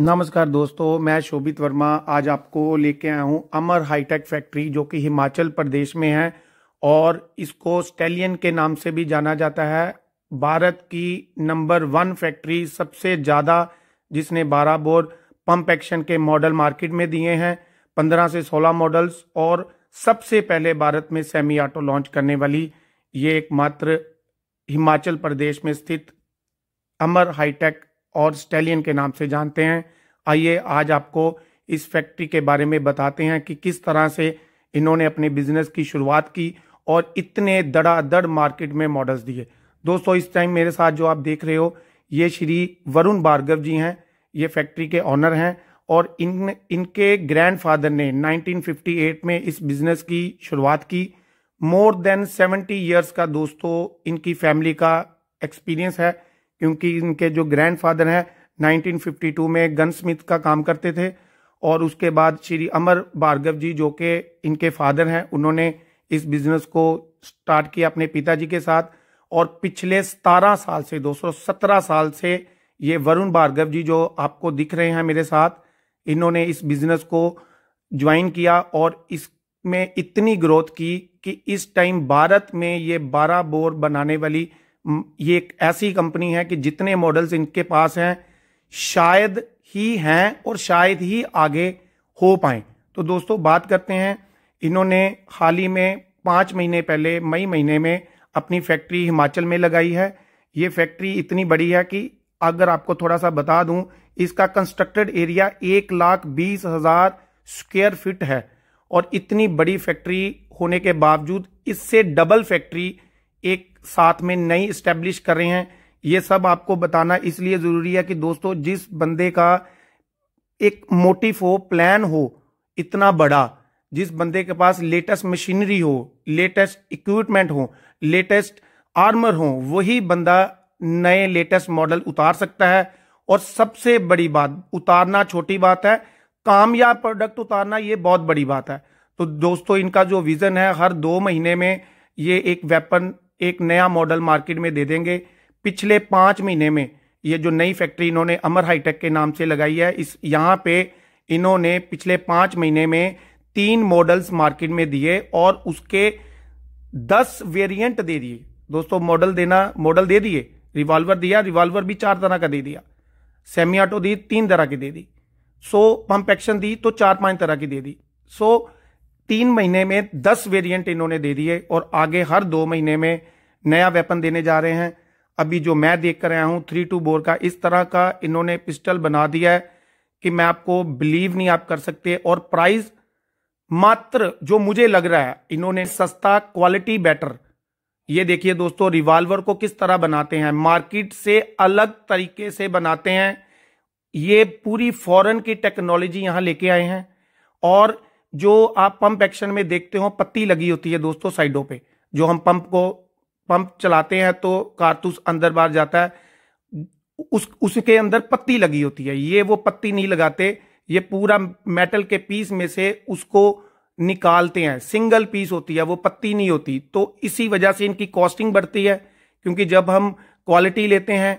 नमस्कार दोस्तों मैं शोभित वर्मा आज आपको लेके आया हूँ अमर हाईटेक फैक्ट्री जो कि हिमाचल प्रदेश में है और इसको स्टेलियन के नाम से भी जाना जाता है भारत की नंबर वन फैक्ट्री सबसे ज़्यादा जिसने 12 बोर पंप एक्शन के मॉडल मार्केट में दिए हैं 15 से 16 मॉडल्स और सबसे पहले भारत में सेमी ऑटो लॉन्च करने वाली ये एकमात्र हिमाचल प्रदेश में स्थित अमर हाईटेक और स्टेलियन के नाम से जानते हैं आइए आज आपको इस फैक्ट्री के बारे में बताते हैं कि किस तरह से इन्होंने अपने बिजनेस की शुरुआत की और इतने दड़ादड़ मार्केट में मॉडल्स दिए दोस्तों इस टाइम मेरे साथ जो आप देख रहे हो ये श्री वरुण भार्गव जी हैं ये फैक्ट्री के ऑनर हैं और इन इनके ग्रैंडफादर ने 1958 में इस बिजनेस की शुरुआत की मोर देन 70 इयर्स का दोस्तों इनकी फैमिली का एक्सपीरियंस है क्योंकि इनके जो ग्रैंडफादर हैं 1952 में गन स्मिथ का काम करते थे और उसके बाद श्री अमर भार्गव जी जो कि इनके फादर हैं उन्होंने इस बिजनेस को स्टार्ट किया अपने पिताजी के साथ और पिछले सतारह साल से सत्रह साल से ये वरुण भार्गव जी जो आपको दिख रहे हैं मेरे साथ इन्होंने इस बिजनेस को ज्वाइन किया और इसमें इतनी ग्रोथ की कि इस टाइम भारत में ये 12 बोर बनाने वाली ये एक ऐसी कंपनी है कि जितने मॉडल्स इनके पास हैं शायद ही हैं और शायद ही आगे हो पाए तो दोस्तों बात करते हैं इन्होंने हाल ही में पाँच महीने पहले मई महीने में अपनी फैक्ट्री हिमाचल में लगाई है ये फैक्ट्री इतनी बड़ी है कि अगर आपको थोड़ा सा बता दूं इसका कंस्ट्रक्टेड एरिया एक लाख बीस हजार स्क्वेयर फिट है और इतनी बड़ी फैक्ट्री होने के बावजूद इससे डबल फैक्ट्री एक साथ में नई स्टेब्लिश कर रहे हैं ये सब आपको बताना इसलिए जरूरी है कि दोस्तों जिस बंदे का एक मोटिव हो प्लान हो इतना बड़ा जिस बंदे के पास लेटेस्ट मशीनरी हो लेटेस्ट इक्विपमेंट हो लेटेस्ट आर्मर हो वही बंदा नए लेटेस्ट मॉडल उतार सकता है और सबसे बड़ी बात उतारना छोटी बात है कामयाब प्रोडक्ट उतारना ये बहुत बड़ी बात है तो दोस्तों इनका जो विजन है हर दो महीने में ये एक वेपन एक नया मॉडल मार्केट में दे देंगे पिछले पाँच महीने में ये जो नई फैक्ट्री इन्होंने अमर हाईटेक के नाम से लगाई है इस यहाँ पे इन्होंने पिछले पाँच महीने में तीन मॉडल्स मार्केट में दिए और उसके दस वेरिएंट दे दिए दोस्तों मॉडल देना मॉडल दे दिए रिवॉल्वर दिया रिवॉल्वर भी चार तरह का दे दिया सेमी ऑटो दी तीन तरह की दे दी सो पंप एक्शन दी तो चार पांच तरह की दे दी सो तीन महीने में दस वेरिएंट इन्होंने दे दिए और आगे हर दो महीने में नया वेपन देने जा रहे हैं अभी जो मैं देख कर आया हूँ थ्री टू बोर का इस तरह का इन्होंने पिस्टल बना दिया है कि मैं आपको बिलीव नहीं आप कर सकते और प्राइस मात्र जो मुझे लग रहा है इन्होंने सस्ता क्वालिटी बेटर ये देखिए दोस्तों रिवाल्वर को किस तरह बनाते हैं मार्केट से अलग तरीके से बनाते हैं ये पूरी फॉरेन की टेक्नोलॉजी यहां लेके आए हैं और जो आप पंप एक्शन में देखते हो पत्ती लगी होती है दोस्तों साइडों पे जो हम पंप को पंप चलाते हैं तो कारतूस अंदर बाहर जाता है उस उसके अंदर पत्ती लगी होती है ये वो पत्ती नहीं लगाते ये पूरा मेटल के पीस में से उसको निकालते हैं सिंगल पीस होती है वो पत्ती नहीं होती तो इसी वजह से इनकी कॉस्टिंग बढ़ती है क्योंकि जब हम क्वालिटी लेते हैं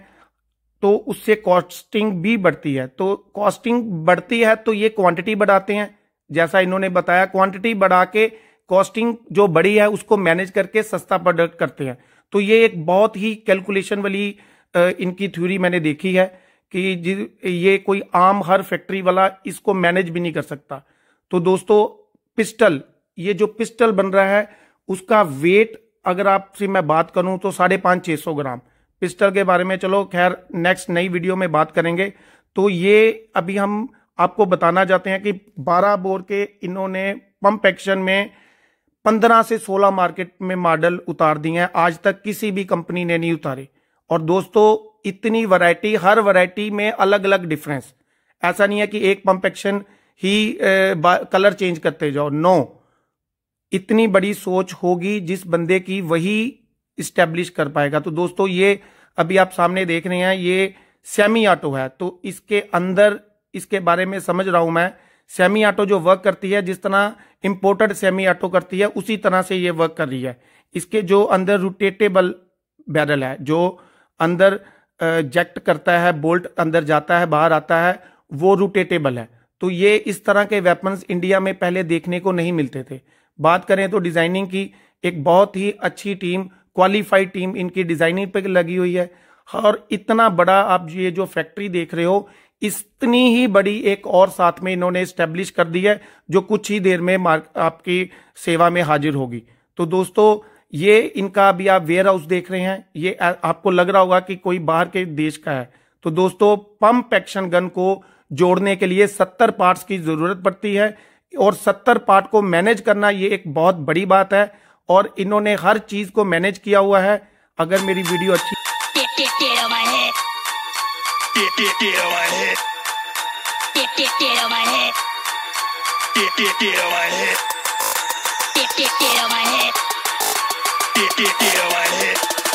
तो उससे कॉस्टिंग भी बढ़ती है तो कॉस्टिंग बढ़ती है तो ये क्वांटिटी बढ़ाते हैं जैसा इन्होंने बताया क्वांटिटी बढ़ा के कॉस्टिंग जो बड़ी है उसको मैनेज करके सस्ता प्रोडक्ट करते हैं तो ये एक बहुत ही कैलकुलेशन वाली इनकी थ्योरी मैंने देखी है कि ये कोई आम हर फैक्ट्री वाला इसको मैनेज भी नहीं कर सकता तो दोस्तों पिस्टल ये जो पिस्टल बन रहा है उसका वेट अगर आपसे मैं बात करूं तो साढ़े पांच छह सौ ग्राम पिस्टल के बारे में चलो खैर नेक्स्ट नई वीडियो में बात करेंगे तो ये अभी हम आपको बताना चाहते हैं कि 12 बोर के इन्होंने पंप एक्शन में 15 से 16 मार्केट में मॉडल उतार दिए हैं आज तक किसी भी कंपनी ने नहीं उतारे और दोस्तों इतनी वैरायटी हर वैरायटी में अलग अलग डिफरेंस ऐसा नहीं है कि एक पंप एक्शन ही ए, कलर चेंज करते जाओ नो इतनी बड़ी सोच होगी जिस बंदे की वही इस्टेब्लिश कर पाएगा तो दोस्तों ये अभी आप सामने देख रहे हैं ये सेमी ऑटो है तो इसके अंदर इसके बारे में समझ रहा हूं मैं सेमी ऑटो जो वर्क करती है जिस तरह इम्पोर्टेड सेमी ऑटो करती है उसी तरह से ये वर्क कर रही है इसके जो अंदर रोटेटेबल बैरल है जो अंदर जेक्ट करता है बोल्ट अंदर जाता है बाहर आता है वो रोटेटेबल है तो ये इस तरह के वेपन्स इंडिया में पहले देखने को नहीं मिलते थे बात करें तो डिजाइनिंग की एक बहुत ही अच्छी टीम क्वालिफाइड टीम इनकी डिजाइनिंग पे लगी हुई है और इतना बड़ा आप ये जो फैक्ट्री देख रहे हो इतनी ही बड़ी एक और साथ में इन्होंने स्टेब्लिश कर दी है जो कुछ ही देर में आपकी सेवा में हाजिर होगी तो दोस्तों ये इनका अभी आप वेयर हाउस देख रहे हैं ये आपको लग रहा होगा कि कोई बाहर के देश का है तो दोस्तों पंप एक्शन गन को जोड़ने के लिए सत्तर पार्ट्स की जरूरत पड़ती है और सत्तर पार्ट को मैनेज करना ये एक बहुत बड़ी बात है और इन्होंने हर चीज को मैनेज किया हुआ है अगर मेरी वीडियो अच्छी Get, get, get on my head. Get, get, get on my head. Get, get, get on my head. Get, get, get on my head. Get, get, get on my head.